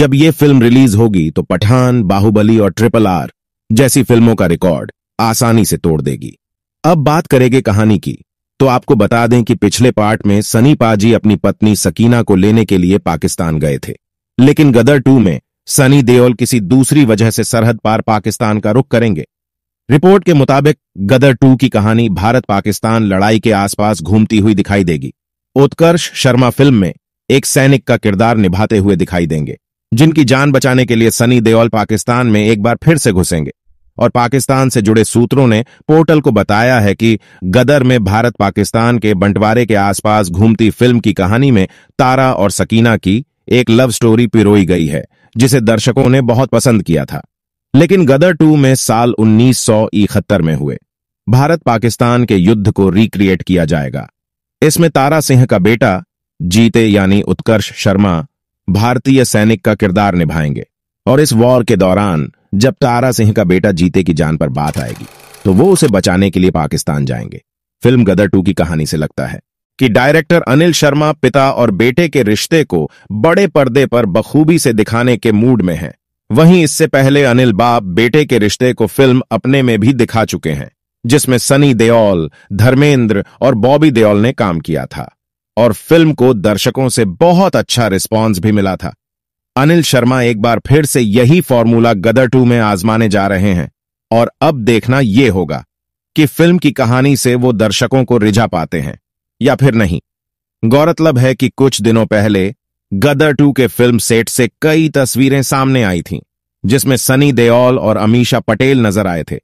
जब ये film release होगी तो पठान बाहुबली और ट्रिपल आर जैसी फिल्मों का रिकॉर्ड आसानी से तोड़ देगी अब बात करेंगे कहानी की तो आपको बता दें कि पिछले पार्ट में सनी पाजी अपनी पत्नी सकीना को लेने के लिए पाकिस्तान गए थे लेकिन गदर टू में सनी देओल किसी दूसरी वजह से सरहद पार पाकिस्तान का रुख करेंगे रिपोर्ट के मुताबिक गदर टू की कहानी भारत पाकिस्तान लड़ाई के आसपास घूमती हुई दिखाई देगी उत्कर्ष शर्मा फिल्म में एक सैनिक का किरदार निभाते हुए दिखाई देंगे जिनकी जान बचाने के लिए सनी देओल पाकिस्तान में एक बार फिर से घुसेंगे और पाकिस्तान से जुड़े सूत्रों ने पोर्टल को बताया है कि गदर में भारत पाकिस्तान के बंटवारे के आसपास घूमती फिल्म की कहानी में तारा और सकीना की एक लव स्टोरी पिरोई गई है जिसे दर्शकों ने बहुत पसंद किया था लेकिन गदर टू में साल उन्नीस में हुए भारत पाकिस्तान के युद्ध को रिक्रिएट किया जाएगा इसमें तारा सिंह का बेटा जीते यानी उत्कर्ष शर्मा भारतीय सैनिक का किरदार निभाएंगे और इस वॉर के दौरान जब तारा सिंह का बेटा जीते की जान पर बात आएगी तो वो उसे बचाने के लिए पाकिस्तान जाएंगे फिल्म गदर टू की कहानी से लगता है कि डायरेक्टर अनिल शर्मा पिता और बेटे के रिश्ते को बड़े पर्दे पर बखूबी से दिखाने के मूड में हैं। वहीं इससे पहले अनिल बाप बेटे के रिश्ते को फिल्म अपने में भी दिखा चुके हैं जिसमें सनी देओल धर्मेंद्र और बॉबी देओल ने काम किया था और फिल्म को दर्शकों से बहुत अच्छा रिस्पॉन्स भी मिला था अनिल शर्मा एक बार फिर से यही फॉर्मूला गदर टू में आजमाने जा रहे हैं और अब देखना यह होगा कि फिल्म की कहानी से वो दर्शकों को रिझा पाते हैं या फिर नहीं गौरतलब है कि कुछ दिनों पहले गदर टू के फिल्म सेट से कई तस्वीरें सामने आई थीं जिसमें सनी देओल और अमीशा पटेल नजर आए थे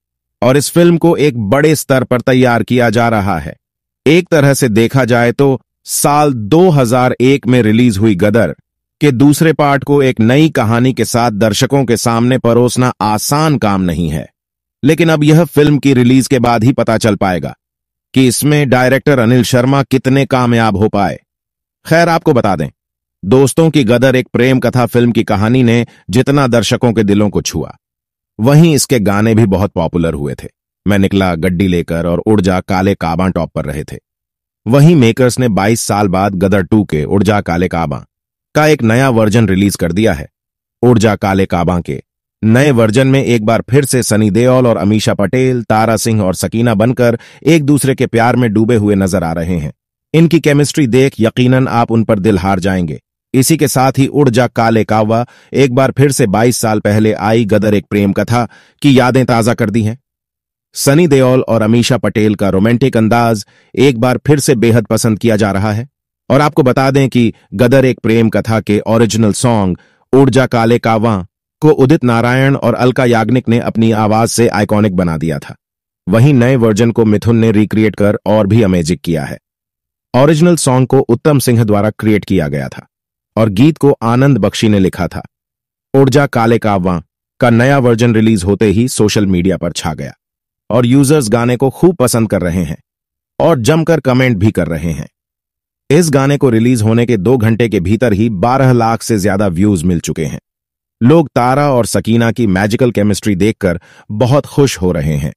और इस फिल्म को एक बड़े स्तर पर तैयार किया जा रहा है एक तरह से देखा जाए तो साल 2001 में रिलीज हुई गदर के दूसरे पार्ट को एक नई कहानी के साथ दर्शकों के सामने परोसना आसान काम नहीं है लेकिन अब यह फिल्म की रिलीज के बाद ही पता चल पाएगा कि इसमें डायरेक्टर अनिल शर्मा कितने कामयाब हो पाए खैर आपको बता दें दोस्तों की गदर एक प्रेम कथा फिल्म की कहानी ने जितना दर्शकों के दिलों को छुआ वहीं इसके गाने भी बहुत पॉपुलर हुए थे मैं निकला गड्डी लेकर और उड़ जा काले काबा टॉप पर रहे थे वहीं मेकर्स ने 22 साल बाद गदर 2 के ऊर्जा काले काबा का एक नया वर्जन रिलीज कर दिया है ऊर्जा काले काबा के नए वर्जन में एक बार फिर से सनी देओल और अमीशा पटेल तारा सिंह और सकीना बनकर एक दूसरे के प्यार में डूबे हुए नजर आ रहे हैं इनकी केमिस्ट्री देख यकीनन आप उन पर दिल हार जाएंगे इसी के साथ ही उड़ जा काले कावा एक बार फिर से 22 साल पहले आई गदर एक प्रेम कथा की यादें ताजा कर दी हैं सनी देओल और अमीशा पटेल का रोमांटिक अंदाज एक बार फिर से बेहद पसंद किया जा रहा है और आपको बता दें कि गदर एक प्रेम कथा के ओरिजिनल सॉन्ग ऊर्जा काले कावां को उदित नारायण और अलका याग्निक ने अपनी आवाज से आइकॉनिक बना दिया था वहीं नए वर्जन को मिथुन ने रिक्रिएट कर और भी अमेजिक किया है ओरिजिनल सॉन्ग को उत्तम सिंह द्वारा क्रिएट किया गया था और गीत को आनंद बख्शी ने लिखा था ऊर्जा काले कावां का नया वर्जन रिलीज होते ही सोशल मीडिया पर छा गया और यूजर्स गाने को खूब पसंद कर रहे हैं और जमकर कमेंट भी कर रहे हैं इस गाने को रिलीज होने के दो घंटे के भीतर ही 12 लाख से ज्यादा व्यूज मिल चुके हैं लोग तारा और सकीना की मैजिकल केमिस्ट्री देखकर बहुत खुश हो रहे हैं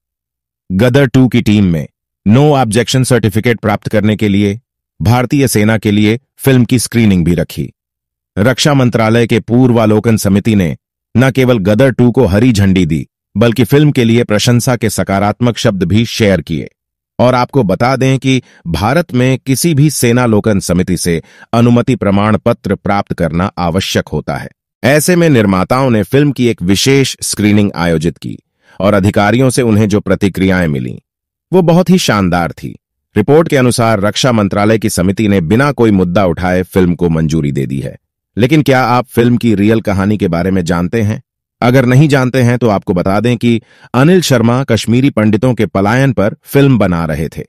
गदर टू की टीम में नो ऑब्जेक्शन सर्टिफिकेट प्राप्त करने के लिए भारतीय सेना के लिए फिल्म की स्क्रीनिंग भी रखी रक्षा मंत्रालय के पूर्वालोकन समिति ने न केवल गदर टू को हरी झंडी दी बल्कि फिल्म के लिए प्रशंसा के सकारात्मक शब्द भी शेयर किए और आपको बता दें कि भारत में किसी भी सेनालोकन समिति से अनुमति प्रमाण पत्र प्राप्त करना आवश्यक होता है ऐसे में निर्माताओं ने फिल्म की एक विशेष स्क्रीनिंग आयोजित की और अधिकारियों से उन्हें जो प्रतिक्रियाएं मिली वो बहुत ही शानदार थी रिपोर्ट के अनुसार रक्षा मंत्रालय की समिति ने बिना कोई मुद्दा उठाए फिल्म को मंजूरी दे दी है लेकिन क्या आप फिल्म की रियल कहानी के बारे में जानते हैं अगर नहीं जानते हैं तो आपको बता दें कि अनिल शर्मा कश्मीरी पंडितों के पलायन पर फिल्म बना रहे थे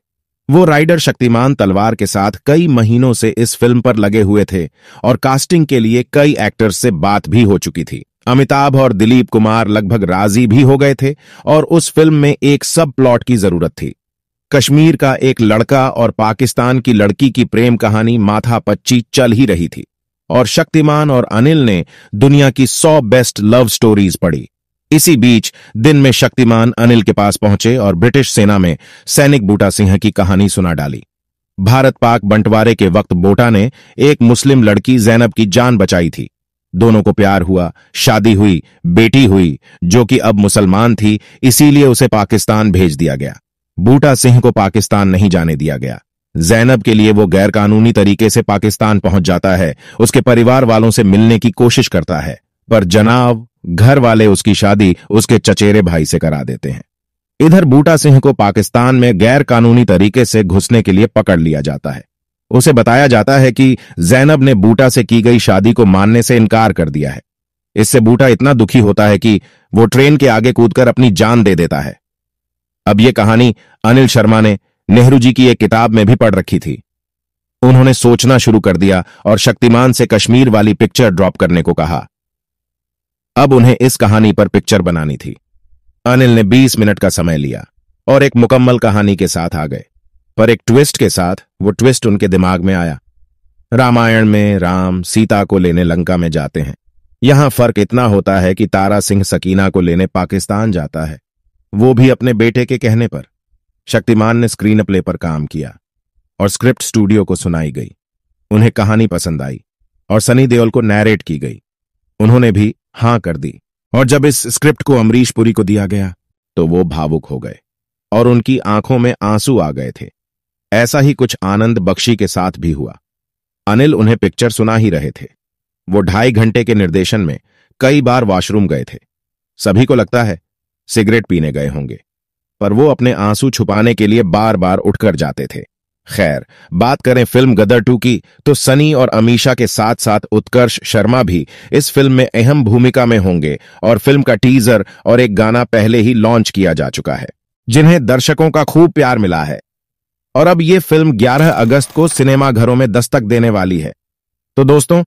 वो राइडर शक्तिमान तलवार के साथ कई महीनों से इस फिल्म पर लगे हुए थे और कास्टिंग के लिए कई एक्टर्स से बात भी हो चुकी थी अमिताभ और दिलीप कुमार लगभग राजी भी हो गए थे और उस फिल्म में एक सब प्लॉट की जरूरत थी कश्मीर का एक लड़का और पाकिस्तान की लड़की की प्रेम कहानी माथा पच्ची चल ही रही थी और शक्तिमान और अनिल ने दुनिया की सौ बेस्ट लव स्टोरीज पढ़ी इसी बीच दिन में शक्तिमान अनिल के पास पहुंचे और ब्रिटिश सेना में सैनिक बूटा सिंह की कहानी सुना डाली भारत पाक बंटवारे के वक्त बोटा ने एक मुस्लिम लड़की जैनब की जान बचाई थी दोनों को प्यार हुआ शादी हुई बेटी हुई जो कि अब मुसलमान थी इसीलिए उसे पाकिस्तान भेज दिया गया बूटा सिंह को पाकिस्तान नहीं जाने दिया गया जैनब के लिए वो गैरकानूनी तरीके से पाकिस्तान पहुंच जाता है उसके परिवार वालों से मिलने की कोशिश करता है पर जनाब घर वाले उसकी शादी उसके चचेरे भाई से करा देते हैं इधर बूटा सिंह को पाकिस्तान में गैर कानूनी तरीके से घुसने के लिए पकड़ लिया जाता है उसे बताया जाता है कि जैनब ने बूटा से की गई शादी को मानने से इनकार कर दिया है इससे बूटा इतना दुखी होता है कि वो ट्रेन के आगे कूदकर अपनी जान दे देता है अब यह कहानी अनिल शर्मा ने नेहरू जी की एक किताब में भी पढ़ रखी थी उन्होंने सोचना शुरू कर दिया और शक्तिमान से कश्मीर वाली पिक्चर ड्रॉप करने को कहा अब उन्हें इस कहानी पर पिक्चर बनानी थी अनिल ने 20 मिनट का समय लिया और एक मुकम्मल कहानी के साथ आ गए पर एक ट्विस्ट के साथ वो ट्विस्ट उनके दिमाग में आया रामायण में राम सीता को लेने लंका में जाते हैं यहां फर्क इतना होता है कि तारा सिंह सकीना को लेने पाकिस्तान जाता है वो भी अपने बेटे के कहने पर शक्तिमान ने स्क्रीन प्ले पर काम किया और स्क्रिप्ट स्टूडियो को सुनाई गई उन्हें कहानी पसंद आई और सनी देओल को नैरेट की गई उन्होंने भी हां कर दी और जब इस स्क्रिप्ट को अमरीश पुरी को दिया गया तो वो भावुक हो गए और उनकी आंखों में आंसू आ गए थे ऐसा ही कुछ आनंद बख्शी के साथ भी हुआ अनिल उन्हें पिक्चर सुना ही रहे थे वो ढाई घंटे के निर्देशन में कई बार वॉशरूम गए थे सभी को लगता है सिगरेट पीने गए होंगे पर वो अपने आंसू छुपाने के लिए बार बार उठकर जाते थे खैर बात करें फिल्म गदर टू की तो सनी और अमीशा के साथ साथ उत्कर्ष शर्मा भी इस फिल्म में अहम भूमिका में होंगे और फिल्म का टीजर और एक गाना पहले ही लॉन्च किया जा चुका है जिन्हें दर्शकों का खूब प्यार मिला है और अब ये फिल्म 11 अगस्त को सिनेमाघरों में दस्तक देने वाली है तो दोस्तों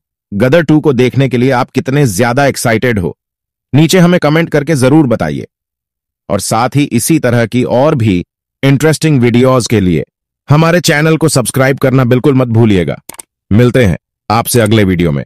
गदर टू को देखने के लिए आप कितने ज्यादा एक्साइटेड हो नीचे हमें कमेंट करके जरूर बताइए और साथ ही इसी तरह की और भी इंटरेस्टिंग वीडियोस के लिए हमारे चैनल को सब्सक्राइब करना बिल्कुल मत भूलिएगा मिलते हैं आपसे अगले वीडियो में